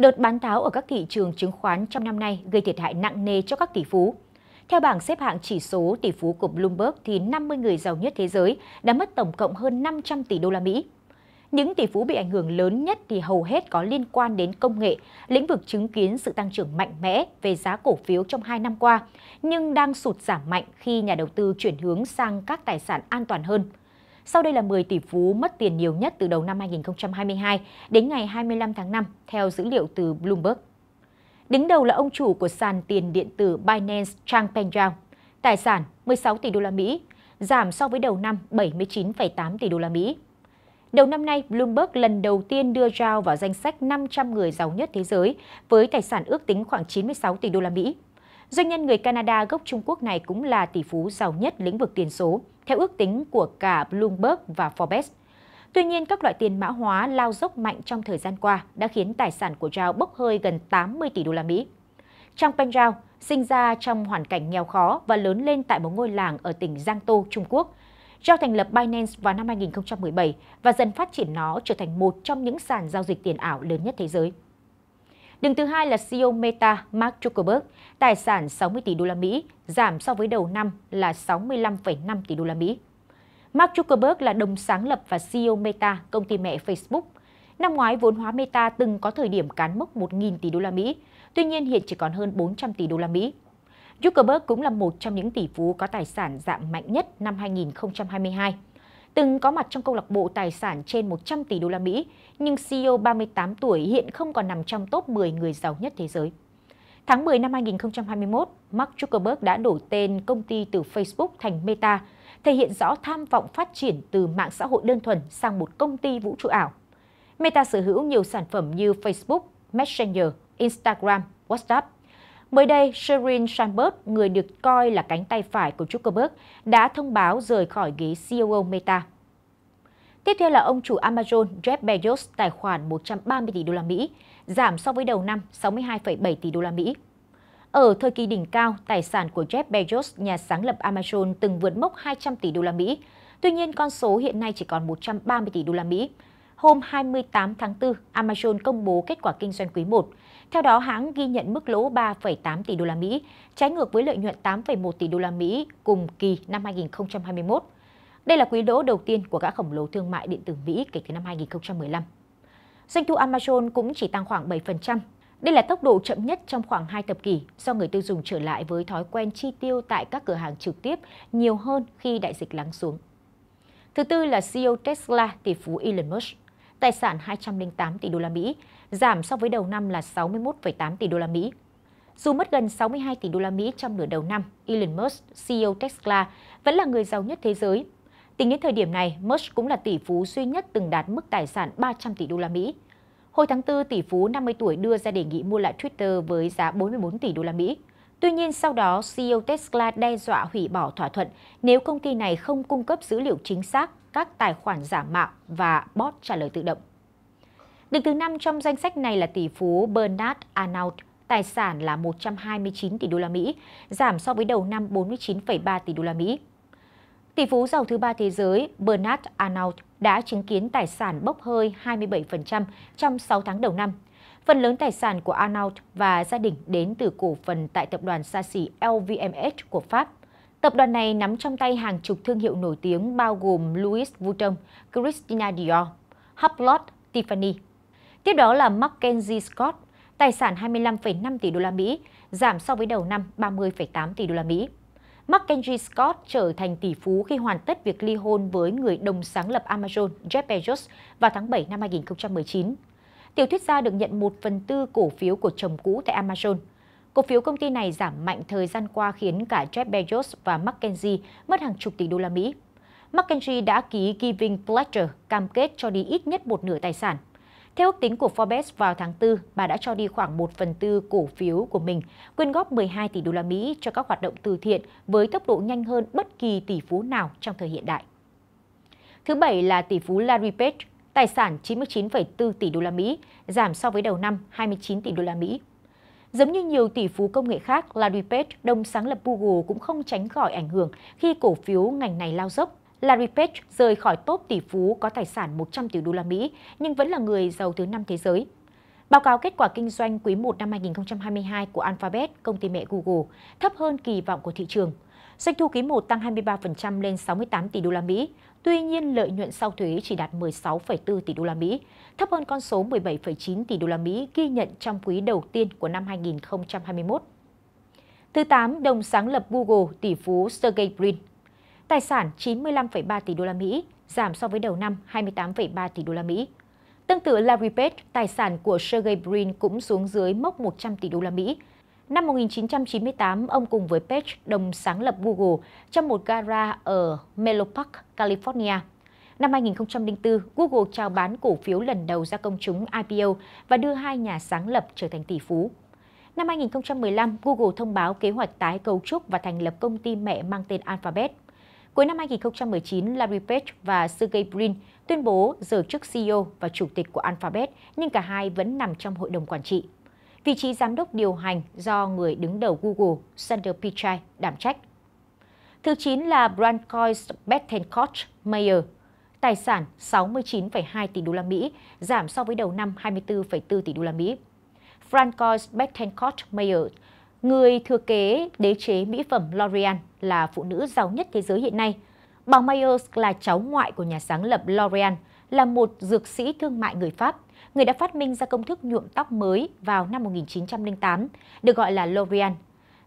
Đợt bán tháo ở các thị trường chứng khoán trong năm nay gây thiệt hại nặng nề cho các tỷ phú. Theo bảng xếp hạng chỉ số tỷ phú của Bloomberg thì 50 người giàu nhất thế giới đã mất tổng cộng hơn 500 tỷ đô la Mỹ. Những tỷ phú bị ảnh hưởng lớn nhất thì hầu hết có liên quan đến công nghệ, lĩnh vực chứng kiến sự tăng trưởng mạnh mẽ về giá cổ phiếu trong 2 năm qua, nhưng đang sụt giảm mạnh khi nhà đầu tư chuyển hướng sang các tài sản an toàn hơn. Sau đây là 10 tỷ phú mất tiền nhiều nhất từ đầu năm 2022 đến ngày 25 tháng 5, theo dữ liệu từ Bloomberg. Đứng đầu là ông chủ của sàn tiền điện tử Binance Chang Peng Zhao, tài sản 16 tỷ đô la Mỹ, giảm so với đầu năm 79,8 tỷ đô la Mỹ. Đầu năm nay, Bloomberg lần đầu tiên đưa Zhao vào danh sách 500 người giàu nhất thế giới với tài sản ước tính khoảng 96 tỷ đô la Mỹ. Doanh nhân người Canada gốc Trung Quốc này cũng là tỷ phú giàu nhất lĩnh vực tiền số, theo ước tính của cả Bloomberg và Forbes. Tuy nhiên, các loại tiền mã hóa lao dốc mạnh trong thời gian qua đã khiến tài sản của Zhao bốc hơi gần 80 tỷ đô la Mỹ. Trang Peng Zhao sinh ra trong hoàn cảnh nghèo khó và lớn lên tại một ngôi làng ở tỉnh Giang Tô, Trung Quốc. Zhao thành lập Binance vào năm 2017 và dần phát triển nó trở thành một trong những sàn giao dịch tiền ảo lớn nhất thế giới. Đứng thứ hai là CEO Meta Mark Zuckerberg, tài sản 60 tỷ đô la Mỹ, giảm so với đầu năm là 65,5 tỷ đô la Mỹ. Mark Zuckerberg là đồng sáng lập và CEO Meta, công ty mẹ Facebook. Năm ngoái, vốn hóa Meta từng có thời điểm cán mốc 1.000 tỷ đô la Mỹ, tuy nhiên hiện chỉ còn hơn 400 tỷ đô la Mỹ. Zuckerberg cũng là một trong những tỷ phú có tài sản giảm mạnh nhất năm 2022 từng có mặt trong câu lạc bộ tài sản trên 100 tỷ đô la Mỹ, nhưng CEO 38 tuổi hiện không còn nằm trong top 10 người giàu nhất thế giới. Tháng 10 năm 2021, Mark Zuckerberg đã đổi tên công ty từ Facebook thành Meta, thể hiện rõ tham vọng phát triển từ mạng xã hội đơn thuần sang một công ty vũ trụ ảo. Meta sở hữu nhiều sản phẩm như Facebook, Messenger, Instagram, WhatsApp. Mới đây, Sheryl Sandberg, người được coi là cánh tay phải của Zuckerberg, đã thông báo rời khỏi ghế CEO Meta. Tiếp theo là ông chủ Amazon Jeff Bezos tài khoản 130 tỷ đô la Mỹ, giảm so với đầu năm 62,7 tỷ đô la Mỹ. Ở thời kỳ đỉnh cao, tài sản của Jeff Bezos, nhà sáng lập Amazon từng vượt mốc 200 tỷ đô la Mỹ. Tuy nhiên, con số hiện nay chỉ còn 130 tỷ đô la Mỹ. Hôm 28 tháng 4, Amazon công bố kết quả kinh doanh quý 1. Theo đó, hãng ghi nhận mức lỗ 3,8 tỷ đô la Mỹ, trái ngược với lợi nhuận 8,1 tỷ đô la Mỹ cùng kỳ năm 2021. Đây là quý lỗ đầu tiên của gã khổng lồ thương mại điện tử Mỹ kể từ năm 2015. Doanh thu Amazon cũng chỉ tăng khoảng 7%. Đây là tốc độ chậm nhất trong khoảng 2 thập kỷ do người tiêu dùng trở lại với thói quen chi tiêu tại các cửa hàng trực tiếp nhiều hơn khi đại dịch lắng xuống. Thứ tư là CEO Tesla, tỷ phú Elon Musk. Tài sản 208 tỷ đô la Mỹ, giảm so với đầu năm là 61,8 tỷ đô la Mỹ. Dù mất gần 62 tỷ đô la Mỹ trong nửa đầu năm, Elon Musk, CEO Tesla, vẫn là người giàu nhất thế giới Tính đến thời điểm này, Musk cũng là tỷ phú duy nhất từng đạt mức tài sản 300 tỷ đô la Mỹ. Hồi tháng 4, tỷ phú 50 tuổi đưa ra đề nghị mua lại Twitter với giá 44 tỷ đô la Mỹ. Tuy nhiên, sau đó CEO Tesla đe dọa hủy bỏ thỏa thuận nếu công ty này không cung cấp dữ liệu chính xác, các tài khoản giả mạo và bot trả lời tự động. Đứng thứ 5 trong danh sách này là tỷ phú Bernard Arnault, tài sản là 129 tỷ đô la Mỹ, giảm so với đầu năm 49,3 tỷ đô la Mỹ. Tỷ phú giàu thứ ba thế giới Bernard Arnault đã chứng kiến tài sản bốc hơi 27% trong 6 tháng đầu năm. Phần lớn tài sản của Arnault và gia đình đến từ cổ phần tại tập đoàn xa xỉ LVMH của Pháp. Tập đoàn này nắm trong tay hàng chục thương hiệu nổi tiếng bao gồm Louis Vuitton, Christina Dior, Hublot, Tiffany. Tiếp đó là Mackenzie Scott, tài sản 25,5 tỷ đô la Mỹ, giảm so với đầu năm 30,8 tỷ đô la Mỹ. Mackenzie Scott trở thành tỷ phú khi hoàn tất việc ly hôn với người đồng sáng lập Amazon Jeff Bezos vào tháng 7 năm 2019. Tiểu thuyết gia được nhận 1 phần tư cổ phiếu của chồng cũ tại Amazon. Cổ phiếu công ty này giảm mạnh thời gian qua khiến cả Jeff Bezos và Mackenzie mất hàng chục tỷ đô la Mỹ. Mackenzie đã ký Giving Pledge cam kết cho đi ít nhất một nửa tài sản theo ước tính của Forbes vào tháng 4, bà đã cho đi khoảng 1 phần tư cổ phiếu của mình, quyên góp 12 tỷ đô la Mỹ cho các hoạt động từ thiện với tốc độ nhanh hơn bất kỳ tỷ phú nào trong thời hiện đại. Thứ bảy là tỷ phú Larry Page, tài sản 99,4 tỷ đô la Mỹ, giảm so với đầu năm 29 tỷ đô la Mỹ. Giống như nhiều tỷ phú công nghệ khác, Larry Page, đồng sáng lập Google cũng không tránh khỏi ảnh hưởng khi cổ phiếu ngành này lao dốc Larry Page rời khỏi top tỷ phú có tài sản 100 tỷ đô la Mỹ nhưng vẫn là người giàu thứ năm thế giới. Báo cáo kết quả kinh doanh quý 1 năm 2022 của Alphabet, công ty mẹ Google, thấp hơn kỳ vọng của thị trường. Doanh thu quý 1 tăng 23% lên 68 tỷ đô la Mỹ, tuy nhiên lợi nhuận sau thuế chỉ đạt 16,4 tỷ đô la Mỹ, thấp hơn con số 17,9 tỷ đô la Mỹ ghi nhận trong quý đầu tiên của năm 2021. Thứ 8, đồng sáng lập Google, tỷ phú Sergey Brin tài sản 95,3 tỷ đô la Mỹ, giảm so với đầu năm 28,3 tỷ đô la Mỹ. Tương tự là Page, tài sản của Sergey Brin cũng xuống dưới mốc 100 tỷ đô la Mỹ. Năm 1998, ông cùng với Page đồng sáng lập Google trong một gara ở Menlo Park, California. Năm 2004, Google trao bán cổ phiếu lần đầu ra công chúng IPO và đưa hai nhà sáng lập trở thành tỷ phú. Năm 2015, Google thông báo kế hoạch tái cấu trúc và thành lập công ty mẹ mang tên Alphabet – Cuối năm 2019, Larry Page và Sergey Brin tuyên bố rời chức CEO và chủ tịch của Alphabet, nhưng cả hai vẫn nằm trong hội đồng quản trị. Vị trí giám đốc điều hành do người đứng đầu Google, Sundar Pichai, đảm trách. Thứ 9 là Brankois Bettencourt Mayer, tài sản 69,2 tỷ đô la Mỹ, giảm so với đầu năm 24,4 tỷ đô la Mỹ. Brankois Bettencourt Mayer người thừa kế đế chế mỹ phẩm L'Oreal là phụ nữ giàu nhất thế giới hiện nay. Bà Myers là cháu ngoại của nhà sáng lập L'Oreal, là một dược sĩ thương mại người Pháp. Người đã phát minh ra công thức nhuộm tóc mới vào năm 1908, được gọi là L'Oreal.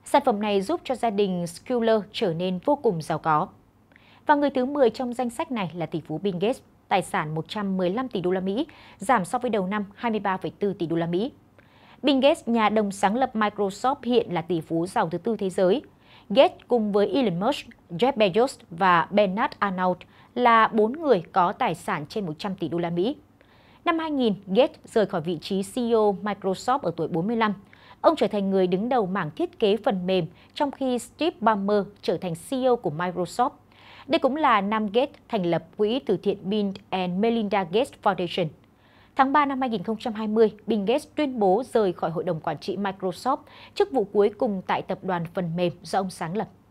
Sản phẩm này giúp cho gia đình Schuller trở nên vô cùng giàu có. Và người thứ 10 trong danh sách này là tỷ phú Bill Gates, tài sản 115 tỷ đô la Mỹ, giảm so với đầu năm 23,4 tỷ đô la Mỹ. Bill Gates, nhà đồng sáng lập Microsoft hiện là tỷ phú giàu thứ tư thế giới. Gates cùng với Elon Musk, Jeff Bezos và Bernard Arnault là bốn người có tài sản trên 100 tỷ đô la Mỹ. Năm 2000, Gates rời khỏi vị trí CEO Microsoft ở tuổi 45. Ông trở thành người đứng đầu mảng thiết kế phần mềm, trong khi Steve Ballmer trở thành CEO của Microsoft. Đây cũng là năm Gates thành lập quỹ từ thiện Bill and Melinda Gates Foundation. Tháng 3 năm 2020, Bill Gates tuyên bố rời khỏi hội đồng quản trị Microsoft, chức vụ cuối cùng tại tập đoàn phần mềm do ông sáng lập.